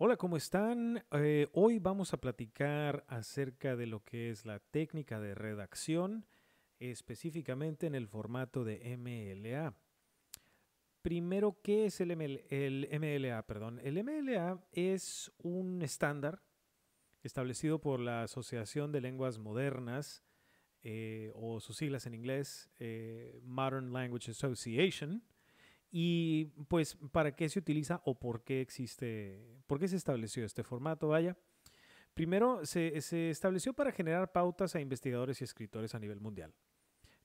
Hola, ¿cómo están? Eh, hoy vamos a platicar acerca de lo que es la técnica de redacción, específicamente en el formato de MLA. Primero, ¿qué es el, MLA? Perdón. El MLA es un estándar establecido por la Asociación de Lenguas Modernas, eh, o sus siglas en inglés, eh, Modern Language Association, y pues, ¿para qué se utiliza o por qué existe, por qué se estableció este formato? Vaya. Primero, se, estableció para generar pautas a investigadores y escritores a nivel mundial,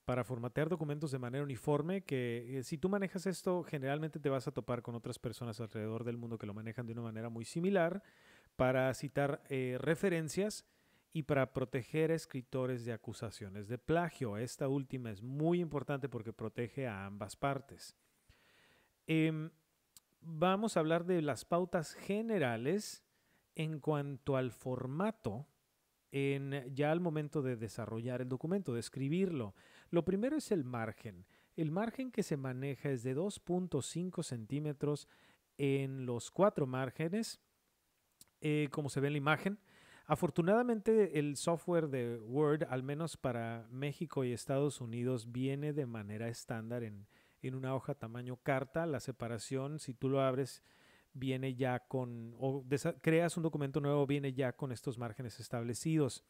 para formatear documentos de manera uniforme, que eh, si tú manejas esto, generalmente te vas a topar con otras personas alrededor del mundo que lo manejan de una manera muy similar, para citar eh, referencias y para proteger a escritores de acusaciones de plagio. Esta última es muy importante porque protege a ambas partes. Em, vamos a hablar de las pautas generales en cuanto al formato en, ya al momento de desarrollar el documento, de escribirlo. Lo primero es el margen. El margen que se maneja es de 2.5 centímetros en los cuatro márgenes, eh, como se ve en la imagen. Afortunadamente el software de Word, al menos para México y Estados Unidos, viene de manera estándar en, en una hoja tamaño carta. La separación, si tú lo abres, viene ya con, o creas un documento nuevo, viene ya con estos márgenes establecidos.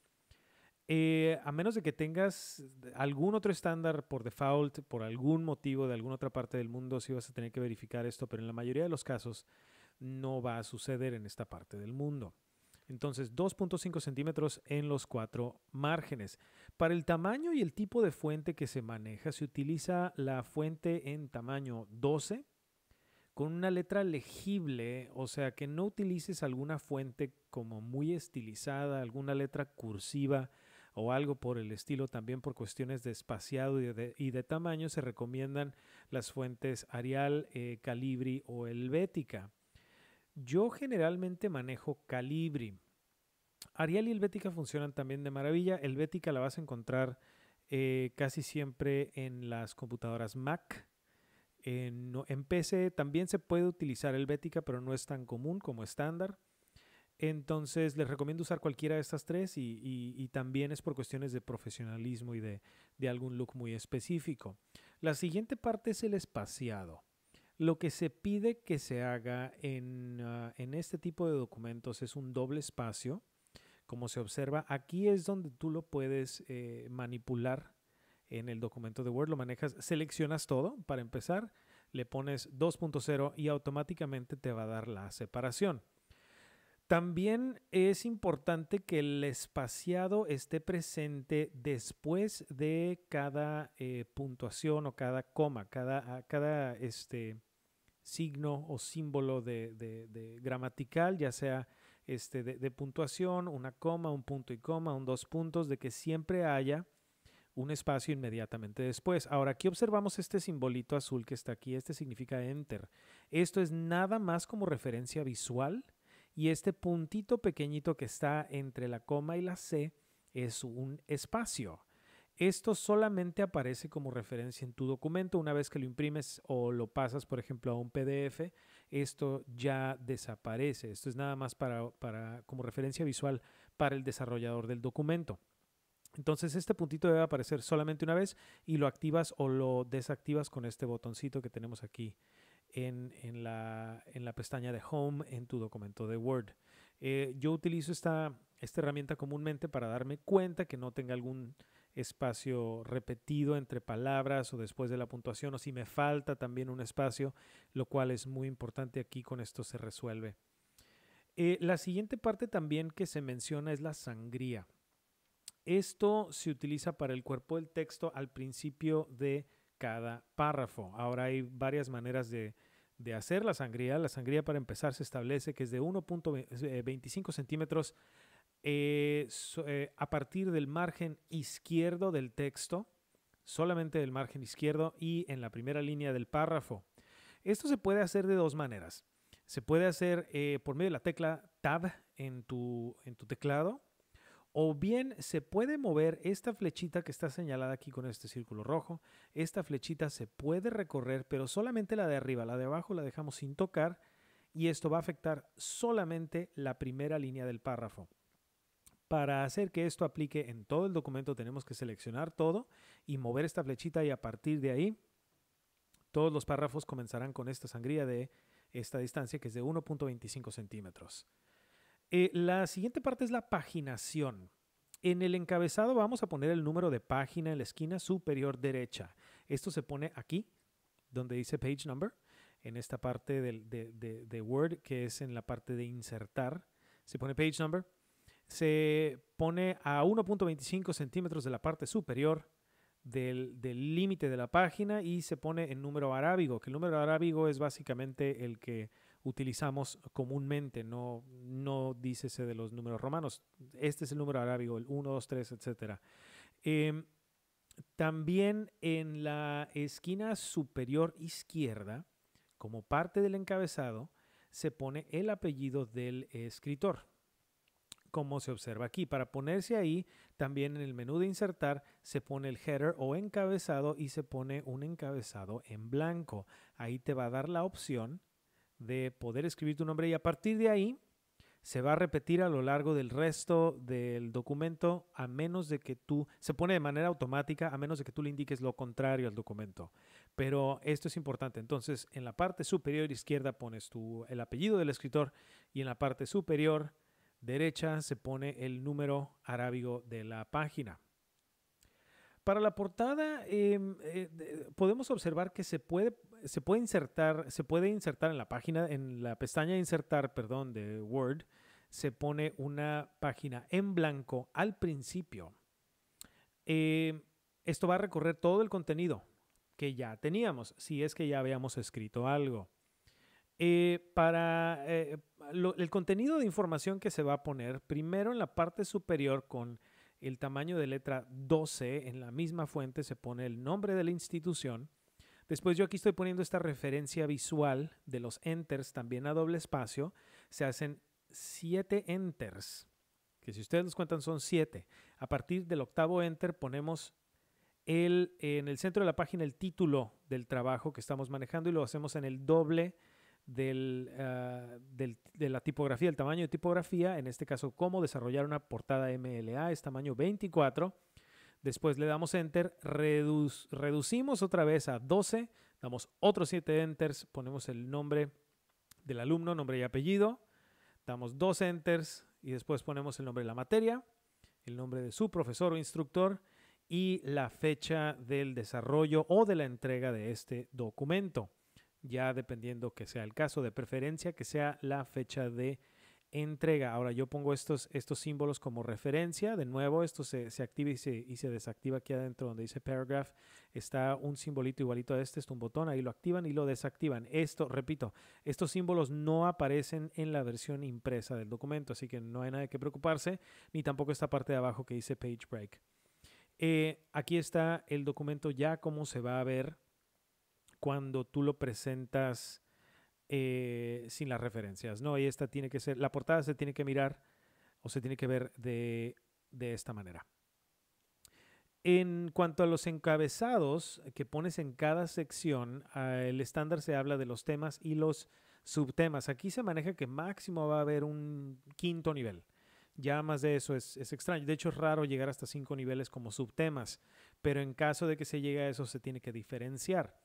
Eh, a menos de que tengas algún otro estándar por default, por algún motivo de alguna otra parte del mundo, sí vas a tener que verificar esto, pero en la mayoría de los casos no va a suceder en esta parte del mundo. Entonces, 2.5 centímetros en los cuatro márgenes. Para el tamaño y el tipo de fuente que se maneja, se utiliza la fuente en tamaño 12 con una letra legible, o sea que no utilices alguna fuente como muy estilizada, alguna letra cursiva o algo por el estilo. También por cuestiones de espaciado y de, tamaño se recomiendan las fuentes Arial, eh, Calibri o Helvética. Yo generalmente manejo Calibri Ariel y Helvética funcionan también de maravilla. Helvética la vas a encontrar eh, casi siempre en las computadoras Mac. En, PC también se puede utilizar Helvética, pero no es tan común como estándar. Entonces les recomiendo usar cualquiera de estas tres y, también es por cuestiones de profesionalismo y de, algún look muy específico. La siguiente parte es el espaciado. Lo que se pide que se haga en ah, este tipo de documentos es un doble espacio como se observa. Aquí es donde tú lo puedes eh, manipular en el documento de Word. Lo manejas, seleccionas todo para empezar, le pones 2.0 y automáticamente te va a dar la separación. También es importante que el espaciado esté presente después de cada eh, puntuación o cada coma, cada, ah, cada este, signo o símbolo de, gramatical, ya sea este, de, de, puntuación, una coma, un punto y coma, un dos puntos, de que siempre haya un espacio inmediatamente después. Ahora aquí observamos este simbolito azul que está aquí, este significa enter. Esto es nada más como referencia visual y este puntito pequeñito que está entre la coma y la C es un espacio. Esto solamente aparece como referencia en tu documento una vez que lo imprimes o lo pasas, por ejemplo, a un PDF esto ya desaparece. Esto es nada más para, para, como referencia visual para el desarrollador del documento. Entonces este puntito debe aparecer solamente una vez y lo activas o lo desactivas con este botoncito que tenemos aquí en, la, pestaña de Home en tu documento de Word. Eh, yo utilizo esta, esta herramienta comúnmente para darme cuenta que no tenga algún espacio repetido entre palabras o después de la puntuación o si me falta también un espacio, lo cual es muy importante aquí, con esto se resuelve. Eh, la siguiente parte también que se menciona es la sangría. Esto se utiliza para el cuerpo del texto al principio de cada párrafo. Ahora hay varias maneras de, de hacer la sangría. La sangría para empezar se establece que es de 1.25 eh, centímetros eh, eh, a partir del margen izquierdo del texto, solamente del margen izquierdo y en la primera línea del párrafo. Esto se puede hacer de dos maneras. Se puede hacer eh, por medio de la tecla Tab en tu, en tu teclado o bien se puede mover esta flechita que está señalada aquí con este círculo rojo. Esta flechita se puede recorrer, pero solamente la de arriba, la de abajo la dejamos sin tocar y esto va a afectar solamente la primera línea del párrafo. Para hacer que esto aplique en todo el documento tenemos que seleccionar todo y mover esta flechita y a partir de ahí todos los párrafos comenzarán con esta sangría de esta distancia que es de 1.25 centímetros. Eh, la siguiente parte es la paginación. En el encabezado vamos a poner el número de página en la esquina superior derecha. Esto se pone aquí, donde dice page number, en esta parte de Word que es en la parte de insertar. Se pone page number se pone a 1.25 centímetros de la parte superior del límite de la página y se pone en número arábigo, que el número arábigo es básicamente el que utilizamos comúnmente, no, no dícese de los números romanos. Este es el número arábigo, el 1, 2, 3, etc. también en la esquina superior izquierda, como parte del encabezado, se pone el apellido del escritor como se observa aquí. Para ponerse ahí, también en el menú de insertar se pone el header o encabezado y se pone un encabezado en blanco. Ahí te va a dar la opción de poder escribir tu nombre y a partir de ahí se va a repetir a lo largo del resto del documento a menos de que tú, se pone de manera automática a menos de que tú le indiques lo contrario al documento. Pero esto es importante. Entonces, en la parte superior izquierda pones tu, el apellido del escritor y en la parte superior derecha se pone el número arábigo de la página. Para la portada em, eh, podemos observar que se puede, se puede, insertar, se puede insertar en la página, en la pestaña insertar, perdón, de Word, se pone una página en blanco al principio. Em, esto va a recorrer todo el contenido que ya teníamos, si es que ya habíamos escrito algo. Eh, para, eh, el contenido de información que se va a poner primero en la parte superior con el tamaño de letra 12, en la misma fuente se pone el nombre de la institución. Después yo aquí estoy poniendo esta referencia visual de los enters también a doble espacio. Se hacen siete enters, que si ustedes nos cuentan son siete. A partir del octavo enter ponemos en el centro de la página el título del trabajo que estamos manejando y lo hacemos en el doble Ah, del, de la tipografía, el tamaño de tipografía, en este caso cómo desarrollar una portada MLA, es tamaño 24. Después le damos enter, reducimos otra vez a 12, damos otros 7 enters, ponemos el nombre del alumno, nombre y apellido, damos dos enters y después ponemos el nombre de la materia, el nombre de su profesor o instructor y la fecha del desarrollo o de la entrega de este documento ya dependiendo que sea el caso, de preferencia que sea la fecha de entrega. Ahora yo pongo estos, estos símbolos como referencia, de nuevo esto se, activa y se, desactiva aquí adentro donde dice paragraph, está un simbolito igualito a este, es un botón, ahí lo activan y lo desactivan. Esto, repito, estos símbolos no aparecen en la versión impresa del documento, así que no hay nada que preocuparse, ni tampoco esta parte de abajo que dice page break. Eh, aquí está el documento ya como se va a ver cuando tú lo presentas eh, sin las referencias, ¿no? Y esta tiene que ser, la portada se tiene que mirar o se tiene que ver de, esta manera. En cuanto a los encabezados que pones en cada sección, ah, el estándar se habla de los temas y los subtemas. Aquí se maneja que máximo va a haber un quinto nivel. Ya más de eso es, extraño. De hecho, es raro llegar hasta cinco niveles como subtemas, pero en caso de que se llegue a eso se tiene que diferenciar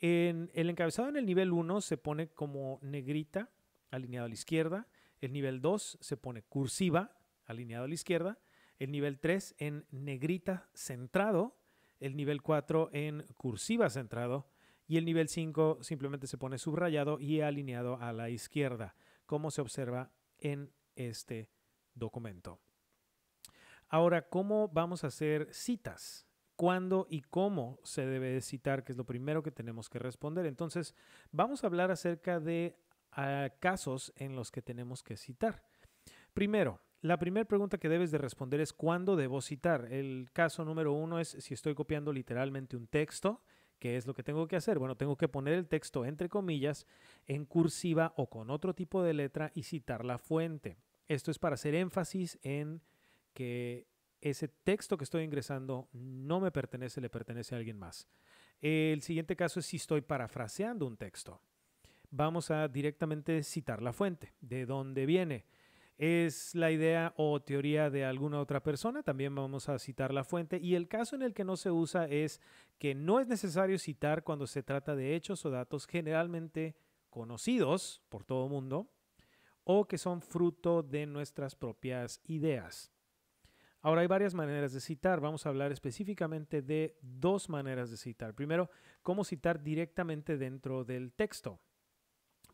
el encabezado en el nivel 1 se pone como negrita, alineado a la izquierda. El nivel 2 se pone cursiva, alineado a la izquierda. El nivel 3 en negrita centrado. El nivel 4 en cursiva centrado. Y el nivel 5 simplemente se pone subrayado y alineado a la izquierda, como se observa en este documento. Ahora, ¿cómo vamos a hacer citas? cuándo y cómo se debe citar, que es lo primero que tenemos que responder. Entonces, vamos a hablar acerca de ah, casos en los que tenemos que citar. Primero, la primera pregunta que debes de responder es ¿cuándo debo citar? El caso número uno es si estoy copiando literalmente un texto. ¿Qué es lo que tengo que hacer? Bueno, tengo que poner el texto entre comillas en cursiva o con otro tipo de letra y citar la fuente. Esto es para hacer énfasis en que ese texto que estoy ingresando no me pertenece, le pertenece a alguien más. El siguiente caso es si estoy parafraseando un texto. Vamos a directamente citar la fuente, de dónde viene. Es la idea o teoría de alguna otra persona, también vamos a citar la fuente. Y el caso en el que no se usa es que no es necesario citar cuando se trata de hechos o datos generalmente conocidos por todo el mundo o que son fruto de nuestras propias ideas. Ahora hay varias maneras de citar. Vamos a hablar específicamente de dos maneras de citar. Primero, cómo citar directamente dentro del texto.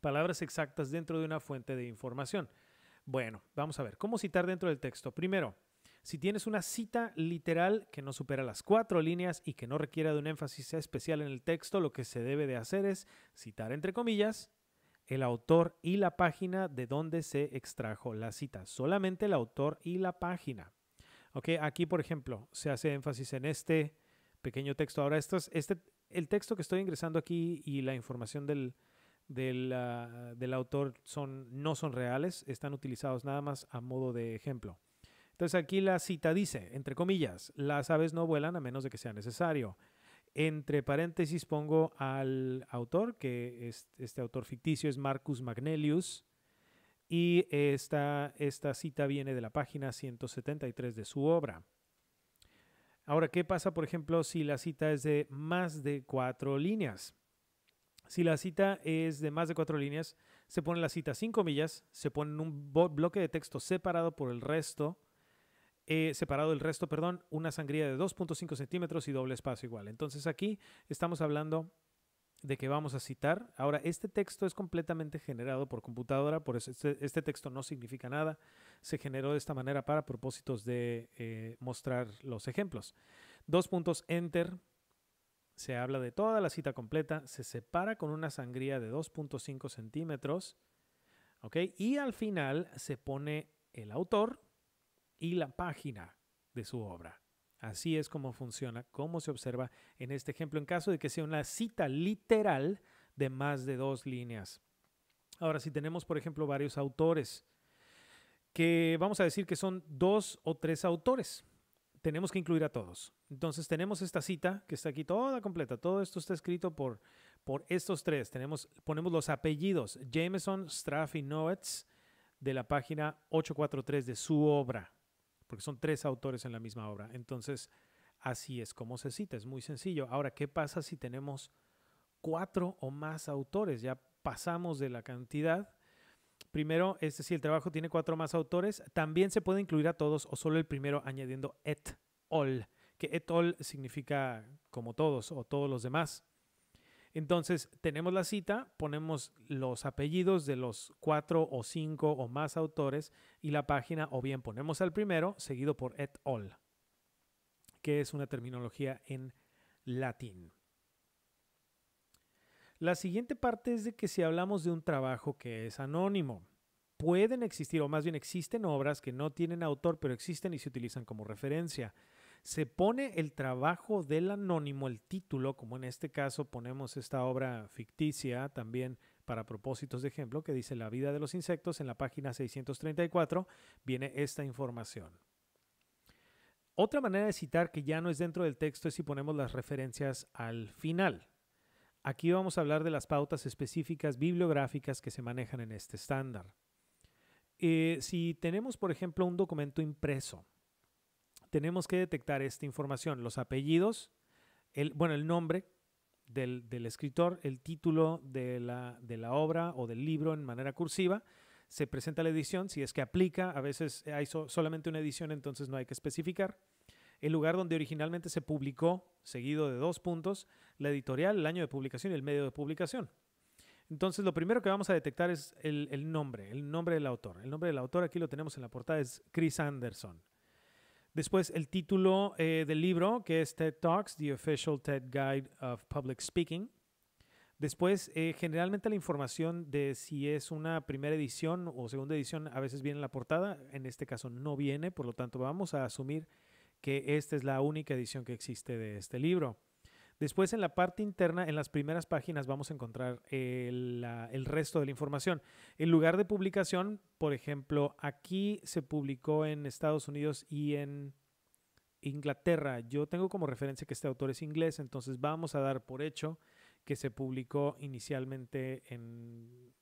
Palabras exactas dentro de una fuente de información. Bueno, vamos a ver, ¿cómo citar dentro del texto? Primero, si tienes una cita literal que no supera las cuatro líneas y que no requiera de un énfasis especial en el texto, lo que se debe de hacer es citar entre comillas el autor y la página de donde se extrajo la cita. Solamente el autor y la página aquí por ejemplo se hace énfasis en este pequeño texto. Ahora, esto este, el texto que estoy ingresando aquí y la información del, ah, del, autor son, no son reales, están utilizados nada más a modo de ejemplo. Entonces aquí la cita dice, entre comillas, las aves no vuelan a menos de que sea necesario. Entre paréntesis pongo al autor, que este autor ficticio es Marcus Magnelius, y esta, cita viene de la página 173 de su obra. Ahora, ¿qué pasa, por ejemplo, si la cita es de más de cuatro líneas? Si la cita es de más de cuatro líneas, se pone la cita cinco millas se pone un bloque de texto separado por el resto, eh, separado del resto, perdón, una sangría de 2.5 centímetros y doble espacio igual. Entonces aquí estamos hablando de que vamos a citar. Ahora, este texto es completamente generado por computadora, por eso este, este, texto no significa nada. Se generó de esta manera para propósitos de eh, mostrar los ejemplos. Dos puntos, enter. Se habla de toda la cita completa, se separa con una sangría de 2.5 centímetros, ¿ok? Y al final se pone el autor y la página de su obra. Así es como funciona, como se observa en este ejemplo, en caso de que sea una cita literal de más de dos líneas. Ahora, si tenemos, por ejemplo, varios autores, que vamos a decir que son dos o tres autores, tenemos que incluir a todos. Entonces tenemos esta cita que está aquí toda completa, todo esto está escrito por, por estos tres. Tenemos, ponemos los apellidos, Jameson, Straff y de la página 843 de su obra porque son tres autores en la misma obra. Entonces, así es como se cita, es muy sencillo. Ahora, ¿qué pasa si tenemos cuatro o más autores? Ya pasamos de la cantidad. Primero, este, si el trabajo tiene cuatro o más autores, también se puede incluir a todos o solo el primero añadiendo et all, que et al significa como todos o todos los demás. Entonces, tenemos la cita, ponemos los apellidos de los cuatro o cinco o más autores y la página, o bien ponemos al primero, seguido por et al, que es una terminología en latín. La siguiente parte es de que si hablamos de un trabajo que es anónimo, pueden existir, o más bien existen obras que no tienen autor, pero existen y se utilizan como referencia se pone el trabajo del anónimo, el título, como en este caso ponemos esta obra ficticia también para propósitos de ejemplo, que dice La vida de los insectos, en la página 634 viene esta información. Otra manera de citar que ya no es dentro del texto es si ponemos las referencias al final. Aquí vamos a hablar de las pautas específicas bibliográficas que se manejan en este estándar. Eh, si tenemos, por ejemplo, un documento impreso, tenemos que detectar esta información, los apellidos, el, bueno, el nombre del, escritor, el título de la, obra o del libro en manera cursiva, se presenta la edición, si es que aplica, a veces hay solamente una edición, entonces no hay que especificar. El lugar donde originalmente se publicó, seguido de dos puntos, la editorial, el año de publicación y el medio de publicación. Entonces, lo primero que vamos a detectar es el nombre, el nombre del autor. El nombre del autor aquí lo tenemos en la portada, es Chris Anderson. Después el título eh, del libro, que es TED Talks, The Official TED Guide of Public Speaking. Después, eh, generalmente la información de si es una primera edición o segunda edición a veces viene en la portada, en este caso no viene, por lo tanto vamos a asumir que esta es la única edición que existe de este libro. Después en la parte interna, en las primeras páginas, vamos a encontrar el, resto de la información. El lugar de publicación, por ejemplo, aquí se publicó en Estados Unidos y en Inglaterra. Yo tengo como referencia que este autor es inglés, entonces vamos a dar por hecho que se publicó inicialmente en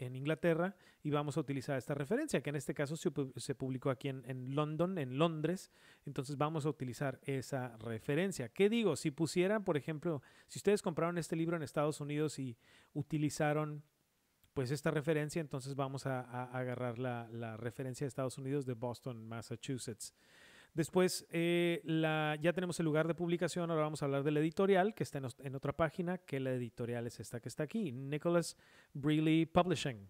en Inglaterra y vamos a utilizar esta referencia, que en este caso se, publicó aquí en, London, en Londres, entonces vamos a utilizar esa referencia. ¿Qué digo? Si pusieran, por ejemplo, si ustedes compraron este libro en Estados Unidos y utilizaron pues esta referencia, entonces vamos a, agarrar la referencia de Estados Unidos de Boston, Massachusetts. Después eh, ya tenemos el lugar de publicación, ahora vamos a hablar del editorial, que está en, otra página, que la editorial es esta que está aquí, Nicholas Briley Publishing.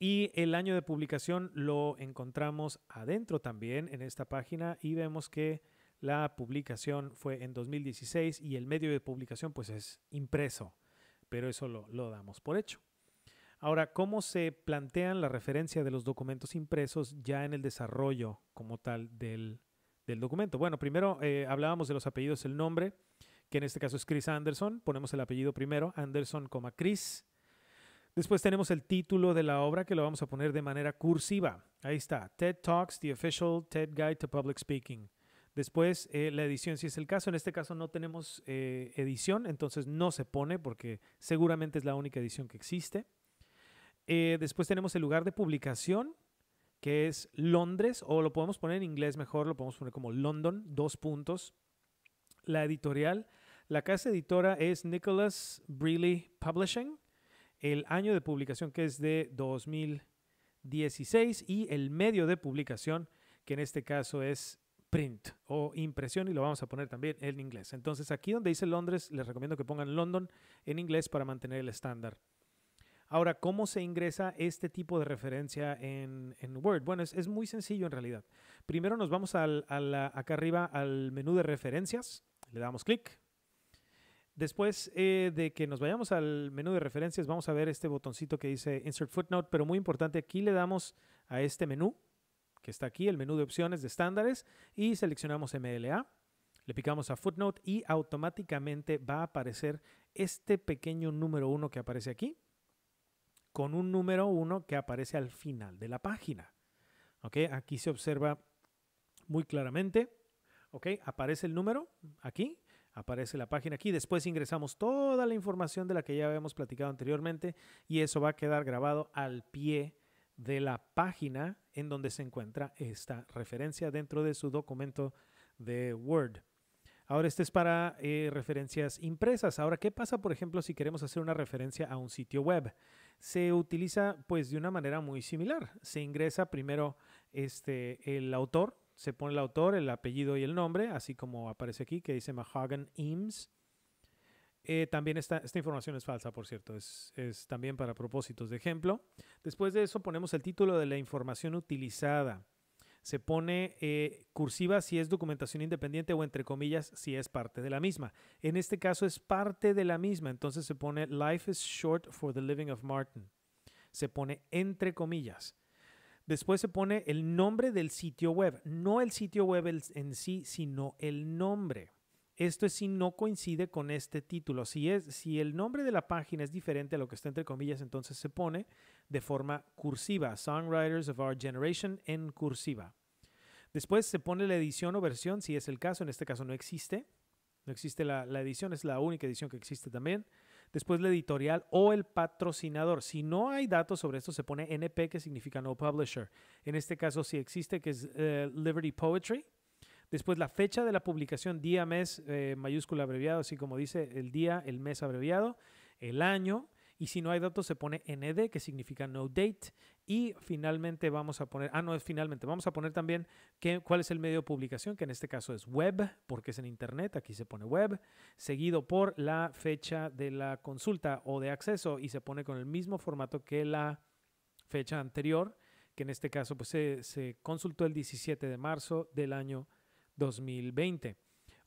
Y el año de publicación lo encontramos adentro también en esta página y vemos que la publicación fue en 2016 y el medio de publicación pues es impreso, pero eso lo damos por hecho. Ahora, ¿cómo se plantean la referencia de los documentos impresos ya en el desarrollo como tal del, documento? Bueno, primero eh, hablábamos de los apellidos, el nombre, que en este caso es Chris Anderson, ponemos el apellido primero, Anderson, Chris. Después tenemos el título de la obra que lo vamos a poner de manera cursiva. Ahí está, TED Talks, The Official TED Guide to Public Speaking. Después eh, la edición, si es el caso, en este caso no tenemos eh, edición, entonces no se pone porque seguramente es la única edición que existe. Eh, después tenemos el lugar de publicación, que es Londres, o lo podemos poner en inglés mejor, lo podemos poner como London, dos puntos. La editorial, la casa editora es Nicholas Brealey Publishing. El año de publicación que es de 2016 y el medio de publicación que en este caso es print o impresión y lo vamos a poner también en inglés. Entonces aquí donde dice Londres les recomiendo que pongan London en inglés para mantener el estándar. Ahora, ¿cómo se ingresa este tipo de referencia en, Word? Bueno, es, muy sencillo en realidad. Primero nos vamos acá arriba al menú de referencias, le damos clic. Después eh, de que nos vayamos al menú de referencias, vamos a ver este botoncito que dice Insert Footnote, pero muy importante, aquí le damos a este menú que está aquí, el menú de opciones de estándares, y seleccionamos MLA. Le picamos a Footnote y automáticamente va a aparecer este pequeño número 1 que aparece aquí con un número 1 que aparece al final de la página. ¿Ok? Aquí se observa muy claramente. ¿Ok? Aparece el número aquí, aparece la página aquí. Después ingresamos toda la información de la que ya habíamos platicado anteriormente y eso va a quedar grabado al pie de la página en donde se encuentra esta referencia dentro de su documento de Word. Ahora, este es para eh, referencias impresas. Ahora, ¿qué pasa, por ejemplo, si queremos hacer una referencia a un sitio web? se utiliza pues de una manera muy similar. Se ingresa primero este, el autor, se pone el autor, el apellido y el nombre, así como aparece aquí que dice Mahogan Eames. Eh, también esta, información es falsa, por cierto, es, es también para propósitos de ejemplo. Después de eso ponemos el título de la información utilizada se pone eh, cursiva si es documentación independiente o entre comillas si es parte de la misma. En este caso es parte de la misma, entonces se pone Life is short for the living of Martin. Se pone entre comillas. Después se pone el nombre del sitio web, no el sitio web en sí, sino el nombre. Esto es si no coincide con este título. Si, es, si el nombre de la página es diferente a lo que está entre comillas, entonces se pone de forma cursiva, Songwriters of Our Generation en cursiva. Después se pone la edición o versión, si es el caso, en este caso no existe. No existe la, edición, es la única edición que existe también. Después la editorial o el patrocinador. Si no hay datos sobre esto, se pone NP, que significa no publisher. En este caso sí existe, que es eh, Liberty Poetry. Después la fecha de la publicación, día, mes, eh, mayúscula abreviado, así como dice el día, el mes abreviado, el año. Y si no hay datos se pone ND, que significa no date. Y finalmente vamos a poner, ah, no, es finalmente vamos a poner también cuál es el medio de publicación, que en este caso es web, porque es en Internet, aquí se pone web, seguido por la fecha de la consulta o de acceso y se pone con el mismo formato que la fecha anterior, que en este caso pues, se, se consultó el 17 de marzo del año 2020.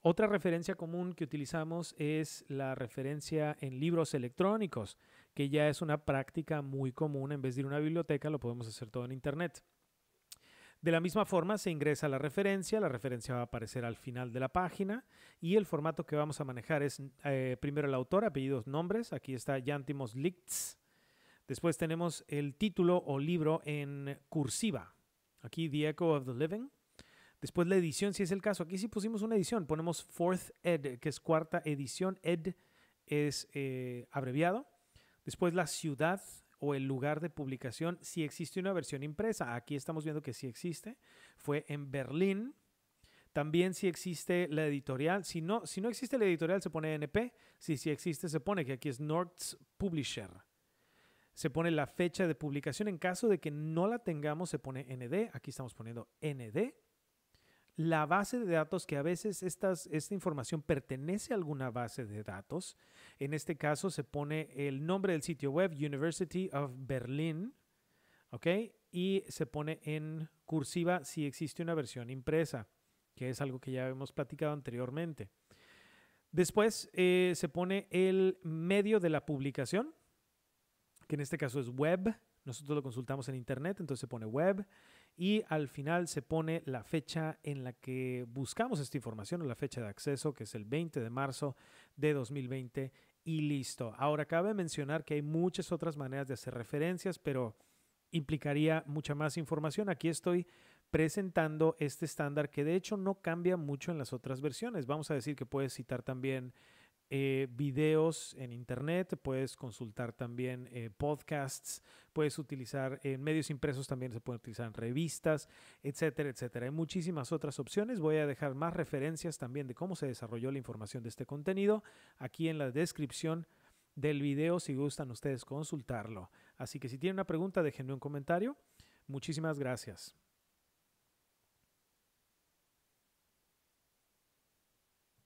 Otra referencia común que utilizamos es la referencia en libros electrónicos, que ya es una práctica muy común. En vez de ir a una biblioteca, lo podemos hacer todo en Internet. De la misma forma, se ingresa la referencia, la referencia va a aparecer al final de la página y el formato que vamos a manejar es eh, primero el autor, apellidos, nombres. Aquí está Yantimos Lichts. Después tenemos el título o libro en cursiva. Aquí The Echo of the Living. Después la edición, si es el caso. Aquí sí pusimos una edición. Ponemos fourth ed, que es cuarta edición. Ed es eh, abreviado. Después la ciudad o el lugar de publicación, si existe una versión impresa. Aquí estamos viendo que sí existe. Fue en Berlín. También si existe la editorial. Si no, si no existe la editorial, se pone NP. Si sí existe, se pone que aquí es Nords Publisher. Se pone la fecha de publicación. En caso de que no la tengamos, se pone ND. Aquí estamos poniendo ND la base de datos, que a veces esta información pertenece a alguna base de datos. En este caso se pone el nombre del sitio web, University of Berlin, Y se pone en cursiva si existe una versión impresa, que es algo que ya hemos platicado anteriormente. Después eh, se pone el medio de la publicación, que en este caso es web. Nosotros lo consultamos en internet, entonces se pone web y al final se pone la fecha en la que buscamos esta información la fecha de acceso, que es el 20 de marzo de 2020 y listo. Ahora cabe mencionar que hay muchas otras maneras de hacer referencias, pero implicaría mucha más información. Aquí estoy presentando este estándar que de hecho no cambia mucho en las otras versiones. Vamos a decir que puedes citar también eh, videos en internet, puedes consultar también eh, podcasts, puedes utilizar en medios impresos, también se pueden utilizar en revistas, etcétera, etcétera. Hay muchísimas otras opciones. Voy a dejar más referencias también de cómo se desarrolló la información de este contenido aquí en la descripción del video si gustan ustedes consultarlo. Así que si tienen una pregunta, déjenme un comentario. Muchísimas gracias.